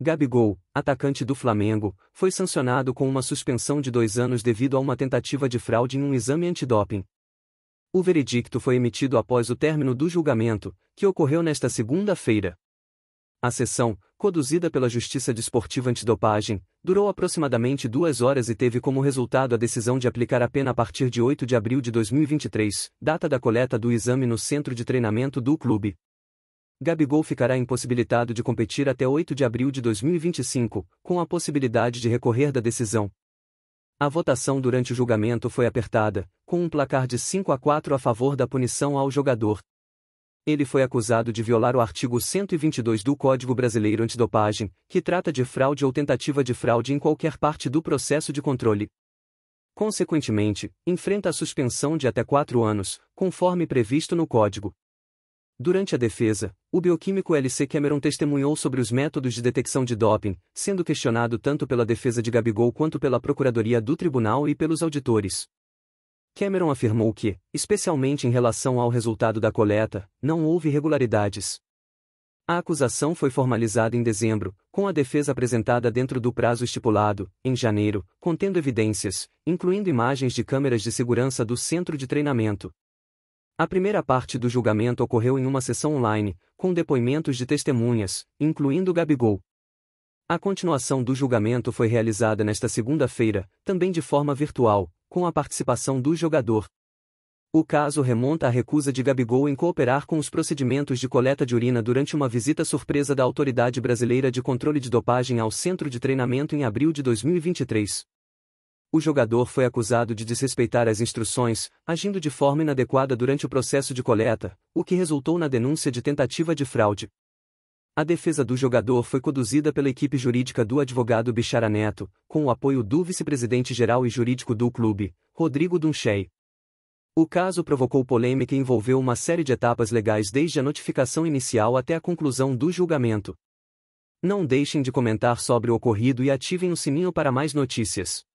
Gabigol, atacante do Flamengo, foi sancionado com uma suspensão de dois anos devido a uma tentativa de fraude em um exame antidoping. O veredicto foi emitido após o término do julgamento, que ocorreu nesta segunda-feira. A sessão, conduzida pela Justiça Desportiva Antidopagem, durou aproximadamente duas horas e teve como resultado a decisão de aplicar a pena a partir de 8 de abril de 2023, data da coleta do exame no centro de treinamento do clube. Gabigol ficará impossibilitado de competir até 8 de abril de 2025, com a possibilidade de recorrer da decisão. A votação durante o julgamento foi apertada, com um placar de 5 a 4 a favor da punição ao jogador. Ele foi acusado de violar o artigo 122 do Código Brasileiro Antidopagem, que trata de fraude ou tentativa de fraude em qualquer parte do processo de controle. Consequentemente, enfrenta a suspensão de até quatro anos, conforme previsto no Código. Durante a defesa, o bioquímico LC Cameron testemunhou sobre os métodos de detecção de doping, sendo questionado tanto pela defesa de Gabigol quanto pela Procuradoria do Tribunal e pelos auditores. Cameron afirmou que, especialmente em relação ao resultado da coleta, não houve irregularidades. A acusação foi formalizada em dezembro, com a defesa apresentada dentro do prazo estipulado, em janeiro, contendo evidências, incluindo imagens de câmeras de segurança do centro de treinamento. A primeira parte do julgamento ocorreu em uma sessão online, com depoimentos de testemunhas, incluindo Gabigol. A continuação do julgamento foi realizada nesta segunda-feira, também de forma virtual, com a participação do jogador. O caso remonta à recusa de Gabigol em cooperar com os procedimentos de coleta de urina durante uma visita surpresa da Autoridade Brasileira de Controle de Dopagem ao Centro de Treinamento em abril de 2023. O jogador foi acusado de desrespeitar as instruções, agindo de forma inadequada durante o processo de coleta, o que resultou na denúncia de tentativa de fraude. A defesa do jogador foi conduzida pela equipe jurídica do advogado Bichara Neto, com o apoio do vice-presidente geral e jurídico do clube, Rodrigo Dunchei. O caso provocou polêmica e envolveu uma série de etapas legais desde a notificação inicial até a conclusão do julgamento. Não deixem de comentar sobre o ocorrido e ativem o sininho para mais notícias.